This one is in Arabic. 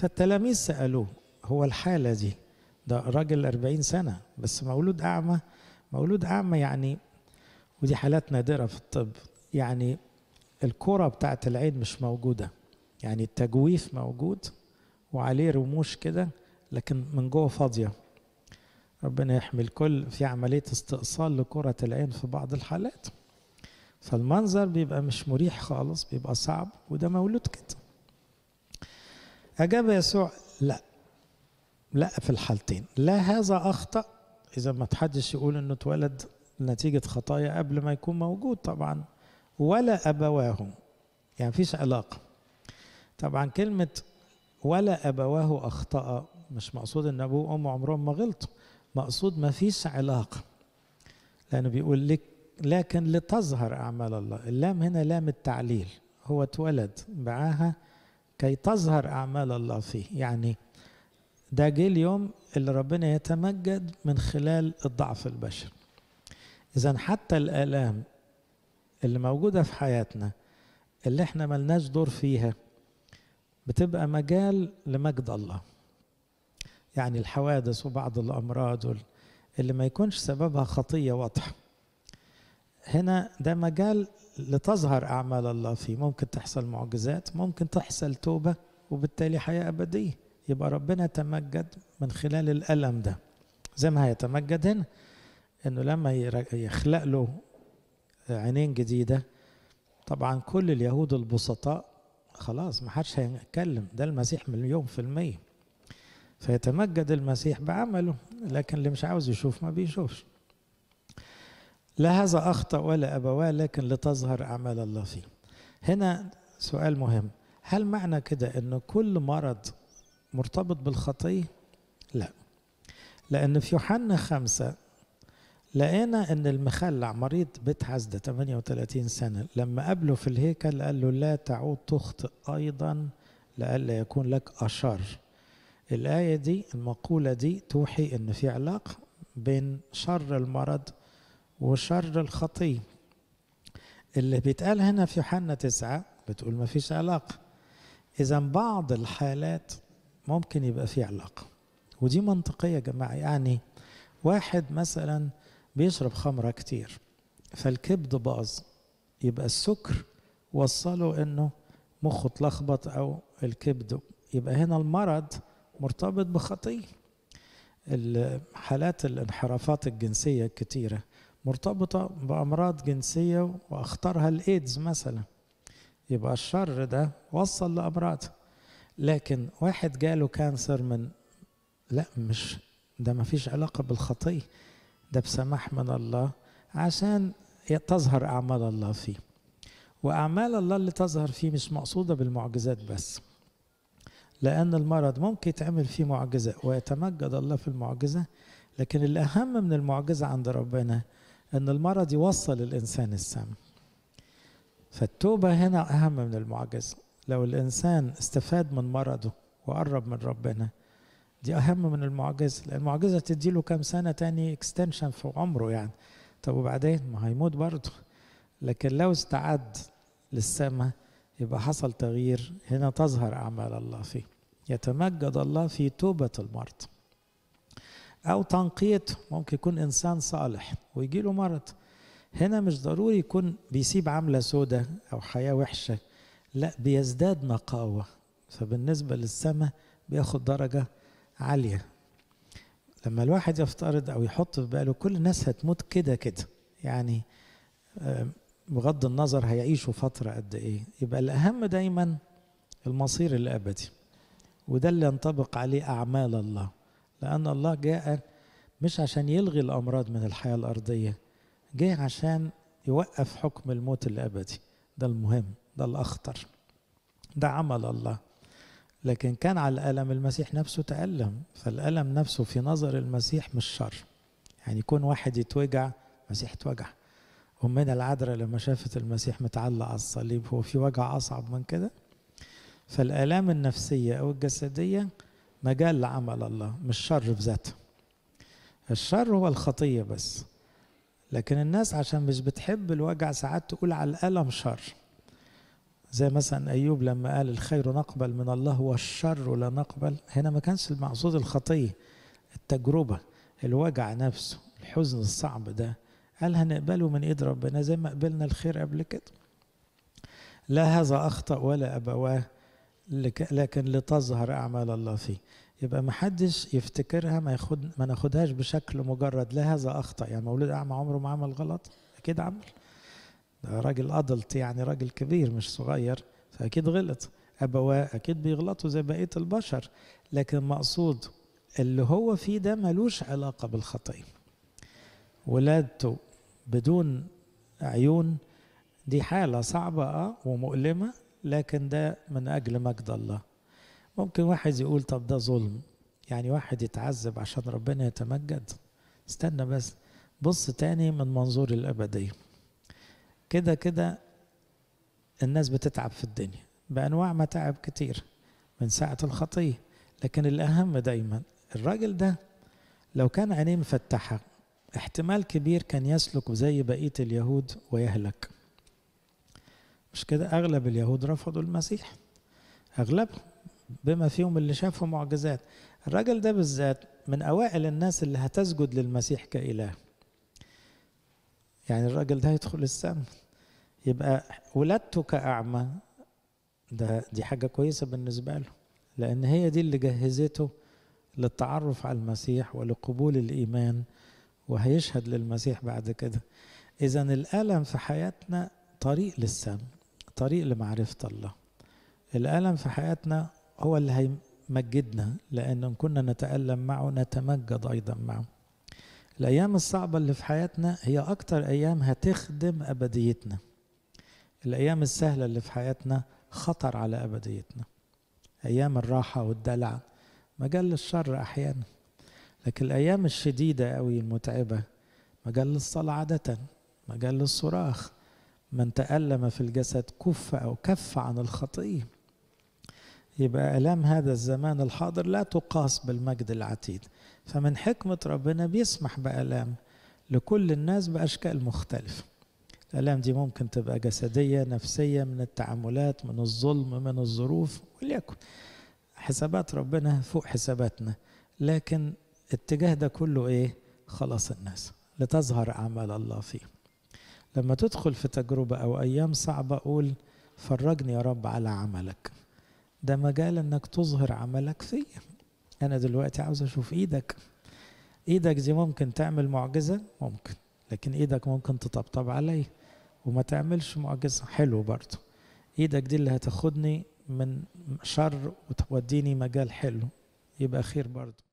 فالتلاميذ سألوه هو الحالة دي ده راجل 40 سنة بس مولود أعمى مولود أعمى يعني ودي حالات نادرة في الطب يعني الكرة بتاعت العين مش موجودة يعني التجويف موجود وعليه رموش كده لكن من جوه فاضية ربنا يحمي الكل في عملية استئصال لكرة العين في بعض الحالات فالمنظر بيبقى مش مريح خالص بيبقى صعب وده مولود كده أجاب يسوع لا لا في الحالتين لا هذا أخطأ إذا ما تحدش يقول إنه اتولد نتيجة خطايا قبل ما يكون موجود طبعا ولا أبواه يعني فيش علاقة طبعا كلمة ولا أبواه أخطأ مش مقصود إن أبوه وأمه عمرهم ما غلطوا مقصود ما فيش علاقة لأنه بيقول لك لكن لتظهر أعمال الله اللام هنا لام التعليل هو اتولد معاها كي تظهر أعمال الله فيه يعني ده جه اليوم اللي ربنا يتمجد من خلال الضعف البشري إذا حتى الآلام اللي موجودة في حياتنا اللي احنا ملناش دور فيها بتبقى مجال لمجد الله يعني الحوادث وبعض الأمراض اللي ما يكونش سببها خطية واضحة هنا ده مجال لتظهر أعمال الله فيه ممكن تحصل معجزات ممكن تحصل توبة وبالتالي حياة أبدية يبقى ربنا تمجد من خلال الألم ده زي ما هيتمجد هنا انه لما يخلق له عينين جديده طبعا كل اليهود البسطاء خلاص ما حدش هيتكلم ده المسيح مليون في المية فيتمجد المسيح بعمله لكن اللي مش عاوز يشوف ما بيشوفش لا هذا أخطأ ولا أبواه لكن لتظهر أعمال الله فيه هنا سؤال مهم هل معنى كده أن كل مرض مرتبط بالخطية؟ لا لأن في يوحنا خمسة لقينا أن المخلع مريض بيت عزدة 38 سنة لما قابله في الهيكل قال له لا تعود تخطئ أيضا لئلا يكون لك أشر الآية دي المقولة دي توحي أن في علاقة بين شر المرض وشر الخطية اللي بيتقال هنا في يوحنا تسعة بتقول ما فيش علاقة إذا بعض الحالات ممكن يبقى في علاقة ودي منطقية يا جماعة يعني واحد مثلا بيشرب خمرة كتير فالكبد باظ يبقى السكر وصله انه مخه اتلخبط او الكبد يبقى هنا المرض مرتبط بخطيه الحالات الانحرافات الجنسية الكتيرة مرتبطة بأمراض جنسية وأخطرها الإيدز مثلا يبقى الشر ده وصل لأمراض لكن واحد جاله كانسر من لا مش ده مفيش علاقة بالخطية ده بسماح من الله عشان تظهر أعمال الله فيه وأعمال الله اللي تظهر فيه مش مقصودة بالمعجزات بس لأن المرض ممكن يتعمل فيه معجزة ويتمجد الله في المعجزة لكن الأهم من المعجزة عند ربنا ان المرض يوصل الانسان السم فالتوبه هنا اهم من المعجزه لو الانسان استفاد من مرضه وقرب من ربنا دي اهم من المعجزه لان المعجزه تديله كام سنه تاني اكستنشن في عمره يعني طب وبعدين ما هيموت برضه لكن لو استعد للسماء يبقى حصل تغيير هنا تظهر اعمال الله فيه يتمجد الله في توبه المرضى أو تنقيته ممكن يكون إنسان صالح ويجي له مرض هنا مش ضروري يكون بيسيب عملة سودة أو حياة وحشة لا بيزداد نقاوة فبالنسبة للسماء بياخد درجة عالية لما الواحد يفترض أو يحط في باله كل الناس هتموت كده كده يعني آه، بغض النظر هيعيشوا فترة قد إيه يبقى الأهم دايما المصير الأبدي وده اللي ينطبق عليه أعمال الله لأن الله جاء مش عشان يلغي الأمراض من الحياة الأرضية جاء عشان يوقف حكم الموت الأبدي ده المهم ده الأخطر ده عمل الله لكن كان على الألم المسيح نفسه تألم فالألم نفسه في نظر المسيح مش شر يعني يكون واحد يتوجع المسيح اتوجع أمنا العذراء لما شافت المسيح متعلق على الصليب هو في وجع أصعب من كده فالآلام النفسية أو الجسدية مجال لعمل الله مش شر في ذاته الشر هو الخطية بس لكن الناس عشان مش بتحب الوجع ساعات تقول على الألم شر زي مثلا أيوب لما قال الخير نقبل من الله والشر لا نقبل هنا ما كانش المقصود الخطية التجربة الوجع نفسه الحزن الصعب ده قال هنقبله من ايد ربنا زي ما قبلنا الخير قبل كده لا هذا اخطا ولا ابواه لكن لتظهر أعمال الله فيه يبقى ما حدش يفتكرها ما ياخد ما ناخدهاش بشكل مجرد لا هذا اخطا يعني مولود اعمى عمره ما عمل غلط اكيد عمل ده راجل ادلت يعني راجل كبير مش صغير فاكيد غلط ابواه اكيد بيغلطوا زي بقيه البشر لكن مقصود اللي هو فيه ده ملوش علاقه بالخطيه ولادته بدون عيون دي حاله صعبه اه ومؤلمه لكن ده من أجل مجد الله ممكن واحد يقول طب ده ظلم يعني واحد يتعذب عشان ربنا يتمجد استنى بس بص تاني من منظور الأبدية كده كده الناس بتتعب في الدنيا بأنواع متاعب كتير من ساعة الخطية لكن الأهم دايما الراجل ده لو كان عينيه مفتحة احتمال كبير كان يسلك زي بقية اليهود ويهلك مش كده أغلب اليهود رفضوا المسيح أغلبهم بما فيهم اللي شافوا معجزات الراجل ده بالذات من أوائل الناس اللي هتسجد للمسيح كإله يعني الراجل ده هيدخل السم يبقى ولادته كأعمى ده دي حاجة كويسة بالنسبة له لأن هي دي اللي جهزته للتعرف على المسيح ولقبول الإيمان وهيشهد للمسيح بعد كده إذا الألم في حياتنا طريق للسم الطريق لمعرفة الله الألم في حياتنا هو اللي هيمجدنا لأن إن كنا نتألم معه نتمجد أيضا معه الأيام الصعبة اللي في حياتنا هي أكتر أيام هتخدم أبديتنا الأيام السهلة اللي في حياتنا خطر على أبديتنا أيام الراحة والدلع مجال الشر أحيانا لكن الأيام الشديدة أوي المتعبة مجال الصلاة عادة مجال الصراخ من تألم في الجسد كف أو كف عن الخطية يبقى آلام هذا الزمان الحاضر لا تقاس بالمجد العتيد فمن حكمة ربنا بيسمح بآلام لكل الناس بأشكال مختلفة الآلام دي ممكن تبقى جسدية نفسية من التعاملات من الظلم من الظروف وليكن حسابات ربنا فوق حساباتنا لكن اتجاه ده كله ايه خلاص الناس لتظهر أعمال الله فيه لما تدخل في تجربة أو أيام صعبة أقول فرجني يا رب على عملك ده مجال انك تظهر عملك فيا انا دلوقتي عاوز اشوف ايدك ايدك دي ممكن تعمل معجزة ممكن لكن ايدك ممكن تطبطب عليا وما تعملش معجزة حلو برضه ايدك دي اللي هتاخدني من شر وتوديني مجال حلو يبقى خير برضه